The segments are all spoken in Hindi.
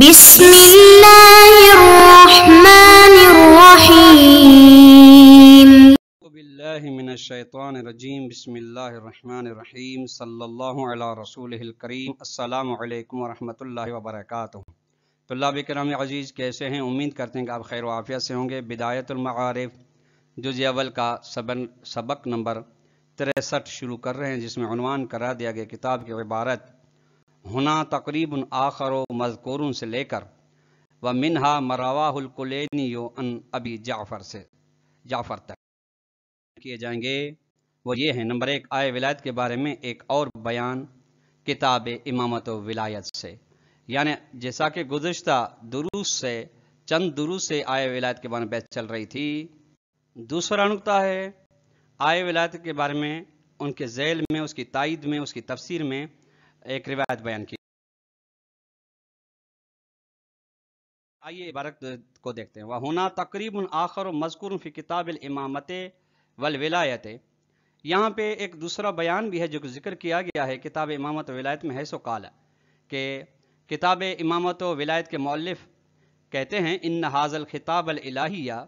بسم الله الرحمن الرحيم بالله من الشيطان الرجيم بسم الله الرحمن الرحيم صلى الله على رسوله الكريم السلام عليكم ورحمة الله وبركاته طلاب कराम अजीज़ कैसे हैं उम्मीद करते हैं कि आप खैर वाफिया से होंगे बिदायतुलमआारफ जुज अवल का सबन सबक नंबर तिरसठ शुरू कर रहे हैं जिसमें अनवान करा दिया गया किताब की इबारत हुना तकरीबन आखर व मजकूर से लेकर व मिनहा मरवाहुलकुलैनी अन अबी जाफ़र से जाफ़र तक किए जाएंगे वो ये हैं नंबर एक आय विलायत के बारे में एक और बयान किताब इमामत विलायत से यानि जैसा कि गुज्त दुरुस से चंद दुरुस से आय विलायत के बारे में बहस चल रही थी दूसरा नुकता है आय विलायत के बारे में उनके जैल में उसकी तइद में उसकी तफसीर में एक रिवायत बयान की आइए इबारत को देखते हैं वह होना तकरीबन आखर मजकूर फ़ी किताब इमामत वल विलायत यहाँ पे एक दूसरा बयान भी है जो जिक्र किया गया है किताब इमामत विलायत में है सो काला के किताब इमामत व विलायत के मौलफ कहते हैं इन हाजल खिताब अलाहिया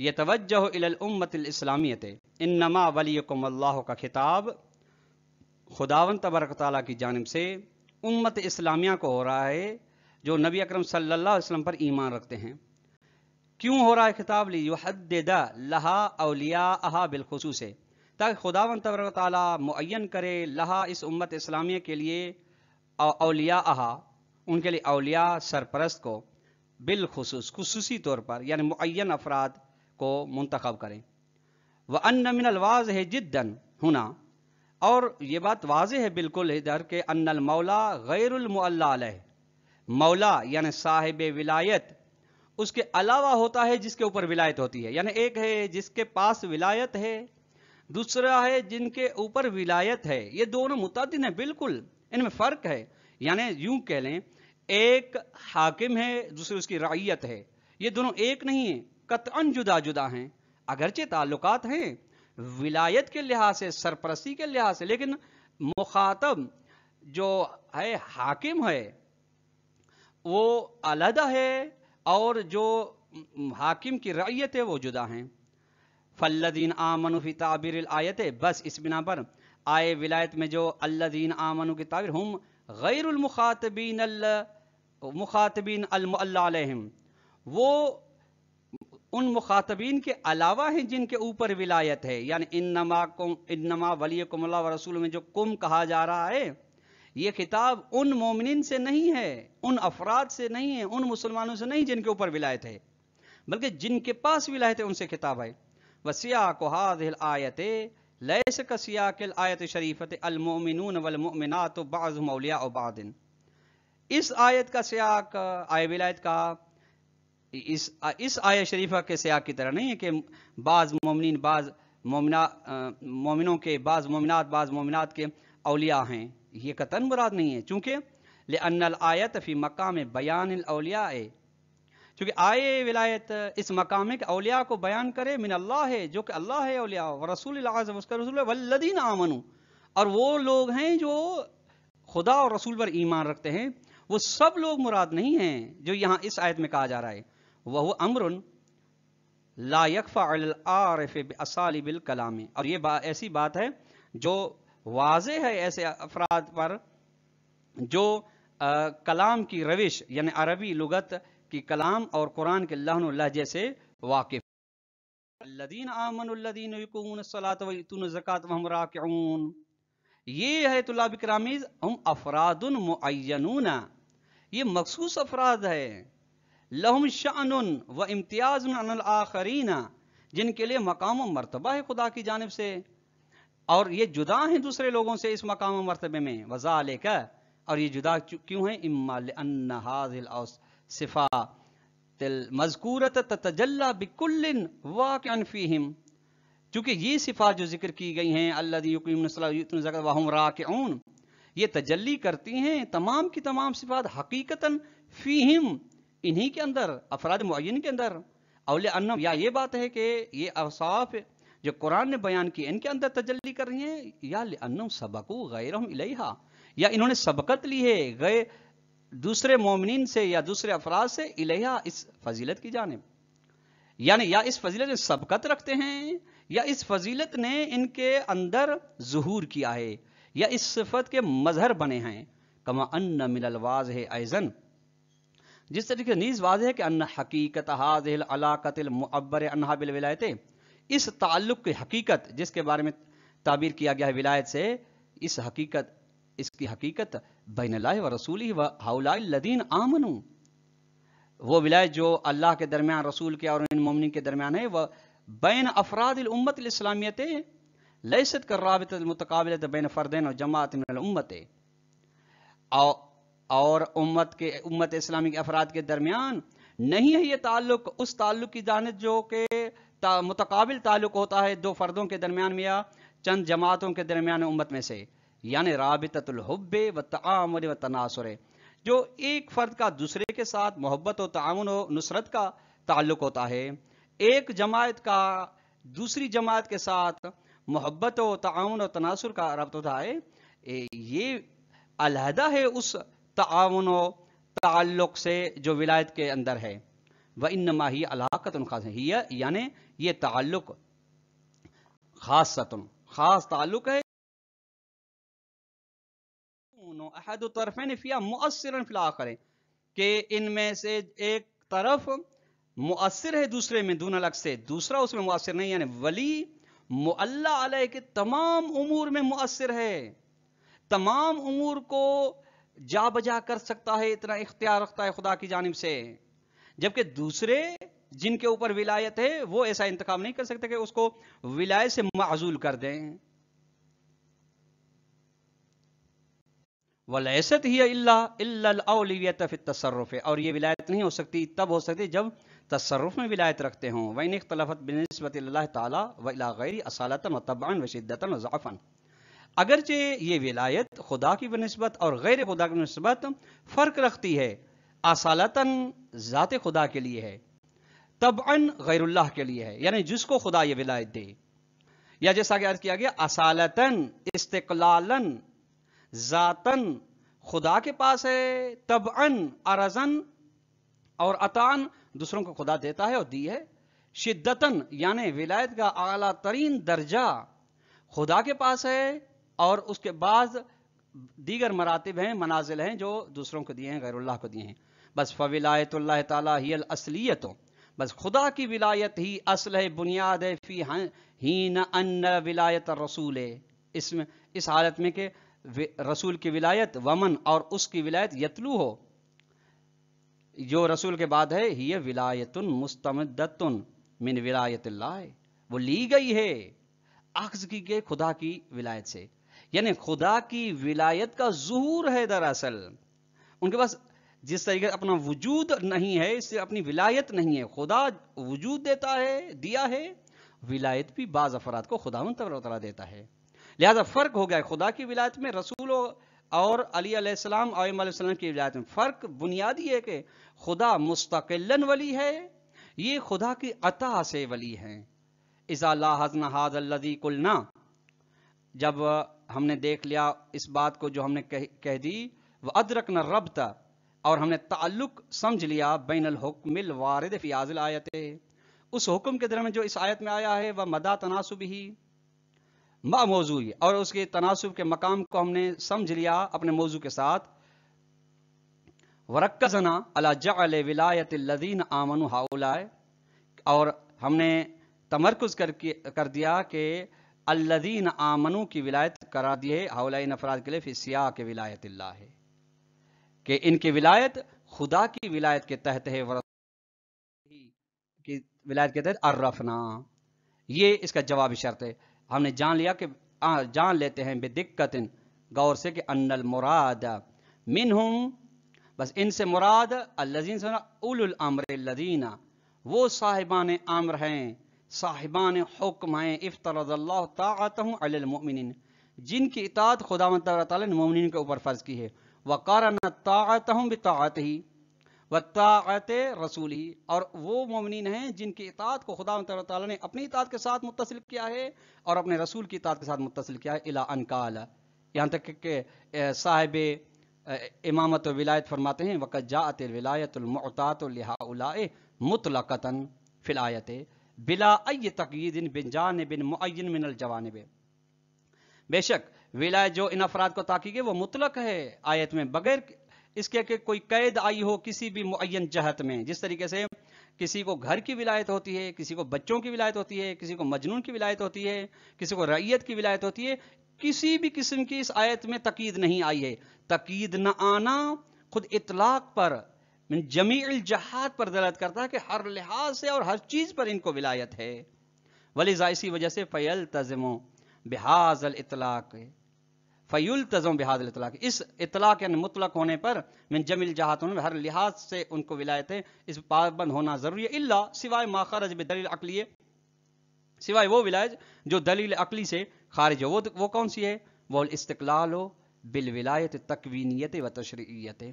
ये तवज्जह इलम्मत इस्लामियत इन नमा वलीकम का खिताब खुदावन तबरक तला की जानब से उम्मत इस्लामिया को हो रहा है जो नबी अक्रम सल्लल्लाहु पर ईमान रखते हैं क्यों हो रहा है खिताब ली युहदा लहा अलिया अहा बिलखसूस है ताकि खुदावन तबरक ताली मुन करे लहा इस उम्मत इस्लामिया के लिए अलिया अहा उनके लिए अलिया सरपरस्त को बिलखसूस खसूसी तौर पर यानि मुन अफराद को मंतखब करें व अन मिनलवाज है जिद्दन होना और ये बात वाज है बिल्कुल इधर के अनल मौला गैरमल मौला यानि साहिब विलायत उसके अलावा होता है जिसके ऊपर विलायत होती है यानी एक है जिसके पास विलायत है दूसरा है जिनके ऊपर विलायत है ये दोनों मुतदिन हैं बिल्कुल इनमें फ़र्क है यानी यूं कह लें एक हाकिम है दूसरी उसकी रायत है ये दोनों एक नहीं है कतअन जुदा जुदा हैं अगरचे ताल्लुकात हैं विलायत के लिहाज से सरपरसी के लिहाज से लेकिन मुखातब जो है हाकिम है वो अलग है और जो हाकिम की रैयत है वो जुदा हैं फल्लदीन आमनु फी ताबिर आयत बस इस बिना पर आए विलायत में जो अल्लादीन आमनु की ताबिर हम गैरमुखातबीन मुखातबीन अल्लाम वो उन मुखातबीन के अलावा हैं जिनके ऊपर विलायत है यानी इन नमा कुम इन नमा वली कुमला व रसूल में जो कुम कहा जा रहा है ये खिताब उन मोमिन से नहीं है उन अफराद से नहीं है उन मुसलमानों से नहीं जिनके ऊपर विलायत है बल्कि जिनके पास विलायत है उनसे खिताब है वसिया कोहादिल आयत लैस कसिया किल आयत शरीफत अलमोमिन वलमोमिना तो बाज़ मौलिया और बादिन इस आयत का सियाक आय विलायत का इस इस आय शरीफा के सियाक की तरह नहीं है कि बाज़ मोमिन बाज़ मोमिना मोमिनों के बाज़ मोमिनत बाज़ मोमिनत के अलिया हैं ये कतन मुराद नहीं है चूँकि ले अनल आयत फ़ी मकाम बयान अलिया है चूँकि आए विलायत इस मकाम के अलिया को बयान करे मिन अल्लाह है जो कि अल्लाह है अलिया व रसूल उसका रसूल वल्लिन आमनू और वो लोग हैं जो खुदा और रसूल पर ईमान रखते हैं वो सब लोग मुराद नहीं हैं जो यहाँ इस आयत में कहा जा रहा है वह अमरुन लायकफ़ारफ़ालिबिल कलाम और ये बा, ऐसी बात है जो वाज है ऐसे अफराद पर जो आ, कलाम की रविश यानि अरबी लगत की कलाम और कुरान के लहन जैसे वाकिफ लदीन आमनदीन सलातन ये है तुलाब करामीज़ हम अफरादन मुन ये मखसूस अफराद है लहम शान व इम्तियाज़ आखरीना जिनके लिए मकाम मरतबा है खुदा की जानब से और ये जुदा हैं दूसरे लोगों से इस मकाम मरतबे में वज़ा लेकर और ये जुदा क्यों है इमाल सिफ़ा तिल मजकूरत तजल्ला बिकुल वाक़फ़ीम चूंकि ये सिफ़ा जो जिक्र की गई हैं अल्लाह ये तजली करती हैं तमाम की तमाम सिफ़ात हकीकता फीहिम इन्हीं के अंदर अफराद मुन के अंदर अवल या ये बात है कि ये अवसाफ जो कुरान ने बयान किए इनके अंदर तजल्ली कर रही है या अन्नम सबकू गैर इलेहा या इन्होंने सबकत ली है गए दूसरे मोमिन से या दूसरे अफराज से इलेहा इस फजीलत की जानब यानी या इस फजीलत में सबकत रखते हैं या इस फजीलत ने इनके अंदर जहूर किया है या इस सिफत के मजहर बने हैं कमा अन्न मिनलवाज है ऐजन जिस तरीके से नीज़ वाज है कि अन हकीकत हाजिल अलाकतिल मुअबर अनहा बिल विलायत इस ताल्लुक़ की हकीकत जिसके बारे में ताबीर किया गया है विलायत से इस हकीकत इसकी हकीकत बैन व रसूली व हाउलादीन आमनू वो विलायत जो अल्लाह के दरमियान रसूल के और इन ममिन के दरमियान है वह बैन अफराद उम्मत इस्लामियत लसत कर राबित मतकबिलत बैन फ़र्दैन और जमात उम्मत और और उम्मत के उम्मत इस्लामी के अफराद के दरमियान नहीं है ये ताल्लुक उस ताल्लुक की जानत जो कि ता, मुतकाबिल ताल्लुक होता है दो फ़र्दों के दरमियान में या चंद जमातों के दरमियान उम्मत में से यानि राबितुलहब व तमर व तनासर जो एक फ़र्द का दूसरे के साथ मोहब्बत व ताउन व नुसरत का ताल्लुक होता है एक जमात का दूसरी जमात के साथ मोहब्बत व ताउन व तनासर का रबत होता है ये अलहदा है उस ताउन ताल्लुक से जो विलायत के अंदर है वह इन माही अलाकत खास यानी ये ताल्लुक खास सतुन खास ताल्लुक है इनमें से एक तरफ मुसर है दूसरे में दून अलग से दूसरा उसमें मुसर नहीं यानी वली मुल्ला के तमाम उमूर में मुसर है तमाम उमूर को जा बजा कर सकता है इतना इख्तियार रखता है खुदा की जानब से जबकि दूसरे जिनके ऊपर विलायत है वो ऐसा इंतकाम नहीं कर सकते कि उसको विलायत से माजूल कर दें वलैसत ही तसरफ़ और ये विलायत नहीं हो सकती तब हो सकती जब तसरुफ में विलायत रखते हों वही तलफ़त बनस्बत तला वला गैरी असालता मतबान व शिद्दता अगरचे ये विलायत खुदा की बनस्बत और गैर खुदा की बनस्बत फ़र्क रखती है असालतन ज़ात खुदा के लिए है तबन गैरुल्लाह के लिए है यानी जिसको खुदा ये विलायत दे या जैसा कि अर्ज किया गया असालतन इस्तकलालन ज़ातन खुदा के पास है तबन अरजन और अतान दूसरों को खुदा देता है और दी है शिद्दतन यानी विलायत का आला तरीन दर्जा खुदा के पास है और उसके बाद दीगर मरातब हैं मनाजिल हैं जो दूसरों को दिए हैं गैरुल्लाह को दिए हैं बस फ़विलायतल्ला ताली असलियत बस खुदा की विलायत ही असल है बुनियाद है फ़ी ही न अन विलायत रसूल है इसमें इस हालत में कि रसूल की विलायत वमन और उसकी विलायत यतलू हो जो रसूल के बाद है ही विलायतन मुस्तमदतन मिन विलायत वो ली गई है अक्स की के खुदा की विलायत से यानी खुदा की विलायत का जहूर है दरअसल उनके पास जिस तरीके अपना वजूद नहीं है इससे अपनी विलायत नहीं है खुदा वजूद देता है दिया है विलायत भी बाज अफराद को खुदा तला देता है लिहाजा फ़र्क हो गया है खुदा की विलायत में रसूलों और अलीसम आईम की विलायत में फ़र्क बुनियादी है कि खुदा मुस्तकिल्लन वली है ये खुदा की अता से वली है इजाला हजन हाजल्लदी कुलना जब हमने देख लिया इस बात को जो हमने कह, कह दी वह अदरक न रब था और हमने ताल्लुक समझ लिया बैन हुक्मिल वारद फियाजिल आयत उस हुक्म के दरमियान जो इस आयत में आया है वह मदा तनासुब ही मा मौजू और उसके तनासुब के मकाम को हमने समझ लिया अपने मौजू के साथ वरक्कजना अला जल विलायत लदीन आमन हाउलाए और हमने तमरकज़ करके कर दिया कि अल्लदीन आमनू की विलायत करार दिए हाउलाई अफराद के लिए फिसिया के विलायत है कि इनकी विलायत खुदा की विलायत के तहत है की विलायत के तहत अर्रफना ये इसका जवाब शर्त है हमने जान लिया कि जान लेते हैं बेदिक्कत गौर से कि अन्नल मुराद मिन बस इनसे मुराद अल्लजीन से उल अमर लदीना वो साहिबान आम्र हैं साहिबान हुक्म हैं इफ्तर अलमिन जिनकी इतात खुदा ने मोमिन के ऊपर फ़र्ज़ की है वकारत ही वतात रसूल ही और वो मोमिन हैं जिनकी इतात को खुदा तला ने अपनी इतात के साथ मुतसिल किया है और अपने रसूल की इतात के साथ मुतसिल किया है इला अनकाल यहाँ तक के साहिब इमामत विलायत फरमाते हैं वक़ जात विलायतमतात लिहाउला मुतलकता फ़िलायत बिला तकीदिन बिन जान बिन मुन मिनल जवानब बेशक विलायत जो इन अफराद को ताकी है वो मुतलक है आयत में बगैर इसके के कोई कैद आई हो किसी भी मुन जहत में जिस तरीके से किसी को घर की विलायत होती है किसी को बच्चों की विलायत होती है किसी को मजनून की विलायत होती है किसी को रैयत की विलायत होती है किसी भी किस्म की इस आयत में तकीद नहीं आई है तकीद न आना खुद इतलाक पर जमील जहात पर दलत करता है कि हर लिहाज से और हर चीज़ पर इनको विलायत है वली जायसी वजह से फ़ैल तजमो बिहाजल इतलाक फ़ैल तज़म बिहाजल इतलाक इस इतलाक यानी मुतलक होने पर मिन जमिल जहात उन्होंने हर लिहाज से उनको विलायत इस पाबंद होना ज़रूरी है इल्ला सिवाय माखरज बे दलील अकली सिवाय वो विलायत जो दलील अकली से खारिज हो वो तो- वो कौन सी है वो इस्तकलाल हो बिल विलायत तकवीनीत व तशरीत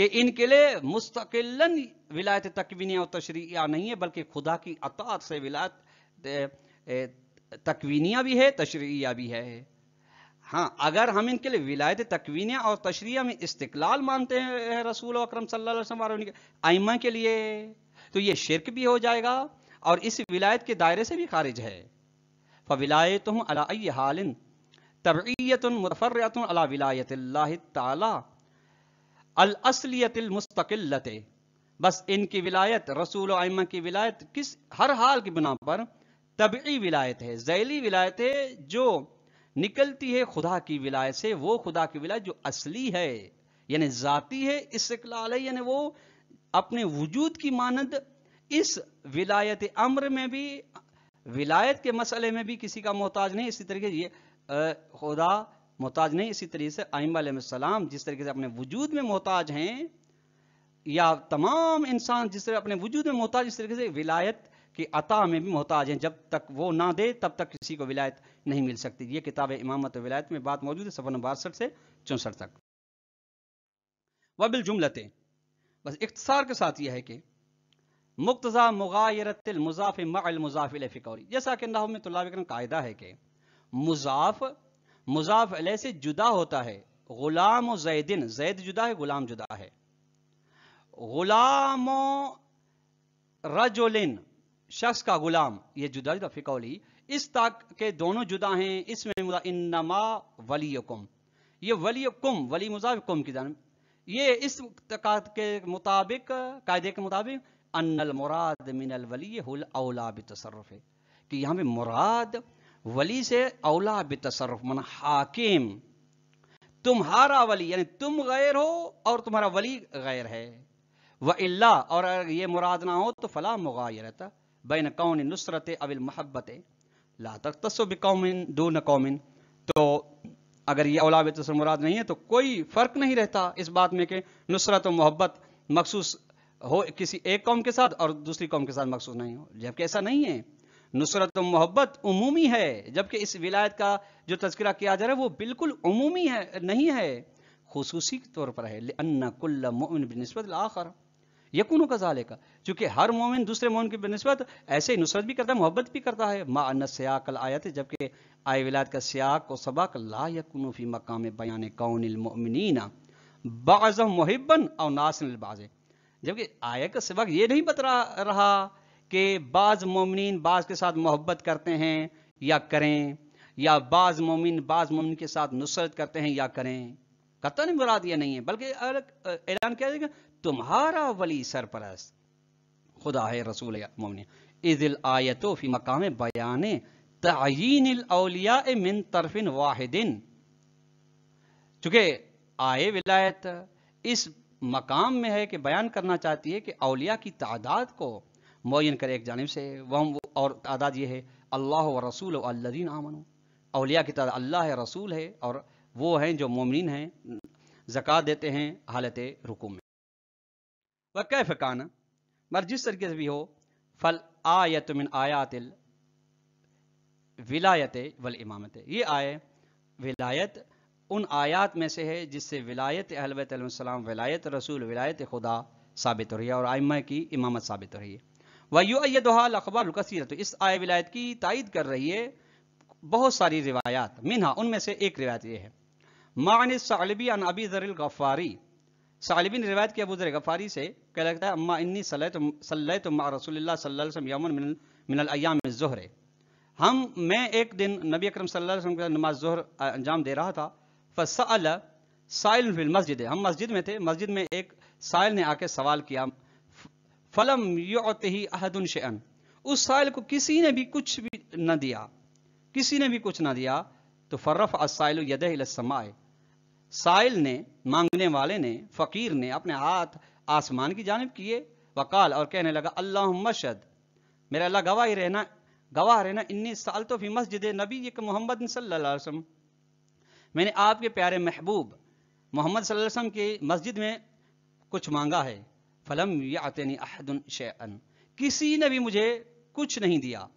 कि इनके लिए मुस्तकिल विलायत तकवीनिया और तशरिया नहीं है बल्कि खुदा की अतात से विलायत तकवीनिया भी है तशरिया भी है हाँ अगर हम इनके लिए विलायत तकवीनिया और तशरिया में इस्तकलाल मानते हैं रसूल अक्रम सईमा के लिए तो ये शिरक भी हो जाएगा और इस विलायत के दायरे से भी खारिज है फिलायत अलाई हालिन तबीयत मुतफ़रत अला विलायत तसलियतमस्तकिलत बस इनकी विलायत रसूल आइमा की विलायत किस हर हाल की बिना पर तबी विलायत है जैली विलायत है जो निकलती है खुदा की विलायत से वो खुदा की विलायत जो असली है यानी जाती है इस्तलाल है यानी वो अपने वजूद की मानद इस विलायत अम्र में भी विलायत के मसले में भी किसी का मोहताज नहीं इसी तरीके ये खुदा मोहताज नहीं इसी तरीके से आइम जिस तरीके से अपने वजूद में मोहताज हैं या तमाम इंसान जिस तरह अपने वजूद में मोहताज इस तरीके से विलायत कि अता में भी मोहताज हैं जब तक वो ना दे तब तक किसी को विलायत नहीं मिल सकती ये किताब इमामत विलायत में बात मौजूद है सफर नंबर बासठ से चौंसठ तक वबिल जुमलते बस इख्तसार के साथ यह है कि मुक्तज़ा मुगारतमज़ाफ़ मज़ाफ़िल फ़िकौरी जैसा कि नाह में तलाविक्रम कायदा है कि मुजाफ मुजाफ अलह से जुदा होता है गुलाम जैदिन जैद जुदा है गुलाम जुदा है गुलाम रजोलिन शख्स का गुलाम ये जुदा जुदा फिकौली इस तक के दोनों जुदा हैं इसमें नमा वली कुम ये कुम वली कुम की जान ये इस के मुताबिक कायदे के मुताबिक अनल मुराद मिनल वली हुल अवला बसरफ़ है कि यहाँ पे मुराद वली से अवला बसरफ़ मन हाकिम तुम्हारा वली यानी तुम गैर हो और तुम्हारा वली गैर है व इल्ला और ये मुराद ना हो तो फला मुगा रहता बैन कौन नुसरत अविल महब्बत ला तक तस्व कौमिन दो न कौमिन तो अगर ये औला बेतसर मुराद नहीं है तो कोई फ़र्क नहीं रहता इस बात में कि नुसरत और मोहब्बत मखसूस हो किसी एक कौम के साथ और दूसरी कौम के साथ मखसूस नहीं हो जबकि ऐसा नहीं है नुसरत मोहब्बत उमूमी है जबकि इस विलायत का जो तस्करा किया जा रहा है वो बिल्कुल उमूमी है नहीं है खसूसी तौर पर है आखर यकून का जाले का चूंकि हर मोमिन दूसरे मोमिन की बनस्बत ऐसे ही नुसरत भी करता है मोहब्बत भी करता है मा अन सयाक आयत जबकि आय विलायत का सयाक को सबक ला यकून फी मकाम बयान कौनमिनना बाज़म मुहिबन और नासन बाज़े जबकि आय का सबक ये नहीं बता रहा कि बाज़ मोमिन बाज़ के साथ मोहब्बत करते हैं या करें या बाज़ मोमिन बाज़ मोमिन के साथ नुसरत करते हैं या करें कतन मुराद यह नहीं है बल्कि ऐलान किया जाएगा तुम्हारा वली सरपरस्त खुदा है रसूल इज़िल आयतो फी मकाम बयान तयीन अलिया मिन तरफिन वाहिदिन चूंकि आए विलायत इस मकाम में है कि बयान करना चाहती है कि अलिया की तादाद को मुन करे एक जानब से वह और तादाद यह है अल्लाह व रसूल अल्लादीन आमन अलिया की तादाद अल्लाह है रसूल है और वो हैं जो मोमिन हैं जक़ात देते हैं हालत रुकू में वह कैफ कान मगर जिस तरीके से भी हो फल आयत मिन आयातिल विलायत वल इमामत ये आय विलायत उन आयात में से है जिससे विलायत अहलबतम विलायत रसूल विलायत खुदा साबित हो रही है और आयम की इमामत साबित हो रही है वयुदहाल अखबार तो इस आय विलायत की तायद कर रही है बहुत सारी रिवायात मिनहा उनमें से एक रिवायत यह है मान अन अबी ज़रिल सालिबिन रिवायत के अबूजर गफारी से कह लगता है अम्मा इन्नी सल्लै तो मा रसोल्ला सल्लम मिनलयाम जहर हम मैं एक दिन नबी अकरम सल्लल्लाहु अलैहि नमाज जहर अंजाम दे रहा था फ़सल साइल फिल मस्जिद हम मस्जिद में थे मस्जिद में एक साइल ने आके सवाल किया फलम ही अहदुन शन उस साइल को किसी ने भी कुछ भी न दिया किसी ने भी कुछ ना दिया तो फ़र्रफ़ असाइल यद समाए साइल ने मांगने वाले ने फकीर ने अपने हाथ आसमान की जानब किए वकाल और कहने लगा अल्लाह मशद मेरा अल्लाह गवाह रहना गवाह रहना इन्नी साल तो फी मस्जिद नबी एक मोहम्मद सल्लासम मैंने आपके प्यारे महबूब मोहम्मद सल्लासम की मस्जिद में कुछ मांगा है फलम यातनी अहदन शैन किसी ने भी मुझे कुछ नहीं दिया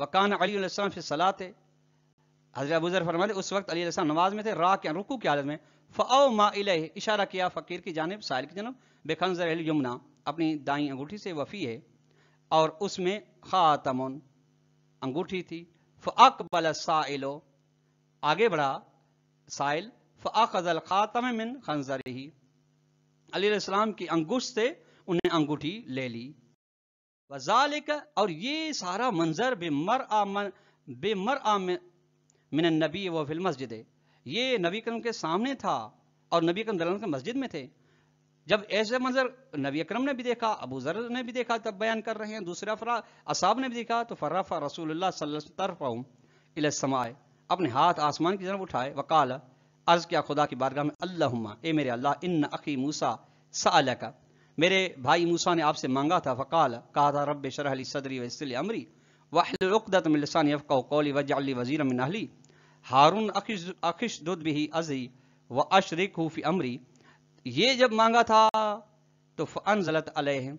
वकान अली सलात हजरत अबूजर फरमाते उस वक्त अली नमाज में थे रा क्या रुकू की हालत में फ़ाओ मा इले इशारा किया फ़कीर की जानब साहिल की जानब बेखनजर यमुना अपनी दाई अंगूठी से वफ़ी है और उसमें खातम अंगूठी थी फ़ाकबल साइलो आगे बढ़ा साइल फ़ाखल ख़ातम मिन खनजर ही अलीसम की अंगुश से उन्हें अंगूठी ले ली वजालिक और ये सारा मंजर बेमर आ बेमर आ मिन नबी व फिल मस्जिद ये नबी करम के सामने था और नबी करम दलन के मस्जिद में थे जब ऐसे मंजर नबी अक्रम ने भी देखा अबू जर ने भी देखा तब बयान कर रहे हैं दूसरा फरा असाब ने भी देखा तो फर्राफा रसूल तरफ़ अपने हाथ आसमान की तरफ उठाए वकाल अर्ज किया खुदा की बारगाह में अल्लाह ए मेरे अल्लाह इन अखी मूसा सा का मेरे भाई मूसा ने आपसे मांगा था वकाल कहा था रब शरह सदरी वमरी अमरी वाहलत कौली वजीर हारून अखिश दुद भी अजी व अशरिक हूफ़ी अमरी ये जब मांगा था तो फ़न जलत अलह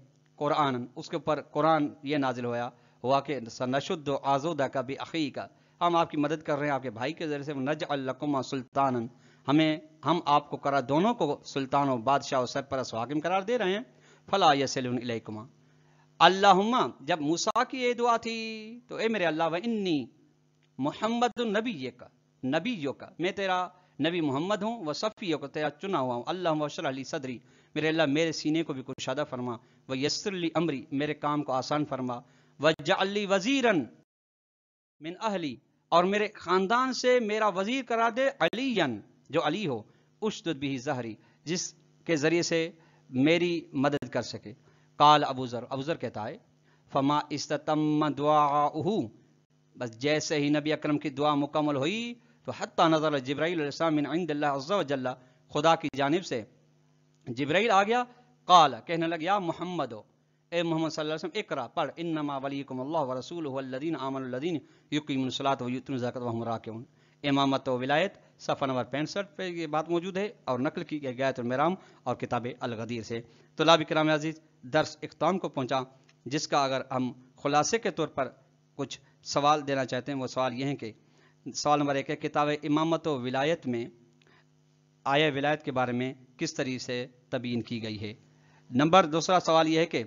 कुरान उसके ऊपर कुरान ये नाजिल होया हुआ कि नशुद्ध आजोदा का भी अखी का हम आपकी मदद कर रहे हैं आपके भाई के जरिए से नज अलकुमा सुल्तान हमें हम आपको करा दोनों को सुल्तान और बादशाह और सरपरस हाकिम करार दे रहे हैं फला यसलकुमा अल्लाहुम्मा जब मूसा की ये दुआ थी तो ए मेरे अल्लाह व इन्नी मोहम्मद नबी ये का नबी यो का मैं तेरा नबी मोहम्मद हूँ व सफ़ी योका तेरा चुना हुआ हूँ अल्लाह वसली सदरी मेरे अल्लाह मेरे सीने को भी कुशादा फरमा व यसरली अमरी मेरे काम को आसान फरमा व जल्ली वजीरन मिन अहली और मेरे ख़ानदान से मेरा वजीर करा दे अलीन जो अली हो उस भी जहरी जिसके ज़रिए से मेरी मदद कर सके काल अबूज़र अबूज़र कहता है फमा इस्तम दुआ बस जैसे ही नबी अकरम की दुआ मुकम्मल हुई तो हत्या नज़र जब्राईसमिन अज़ल खुदा की जानब से जब्राइल आ गया काल कहने लग या मोहम्मद ए मोहम्मद सल्लम इकरा पढ़ इन नमा वलीकम व रसूलद्दीन आमनद्दीन युकीमसलात वयुतन इमामत विलायत सफ़ा नंबर पैंसठ पर ये बात मौजूद है और नकल की गई गायत मराम और किताब अलगदीर से तलाब तो कराम अजीज़ दर्श इख्ताम को पहुँचा जिसका अगर हम खुलासे के तौर पर कुछ सवाल देना चाहते हैं वो सवाल यह हैं कि सवाल नंबर एक है किताब इमामत व विलायत में आय विलायत के बारे में किस तरीके से तबीन की गई है नंबर दूसरा सवाल यह है कि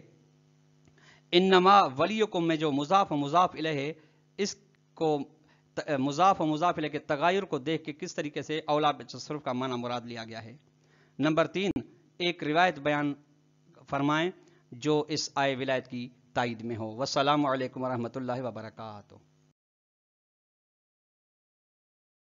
इन नमा वली में जो मुजाफ मुजाफ इले है इसको मुजाफ मुजाफ इले के तगायर को देख के किस तरीके से अवला तसरफ का माना मुराद लिया गया है नंबर तीन एक रिवायत बयान फरमाएं जो इस आय विलायत की तइद में हो वसलम वरहमल वर्का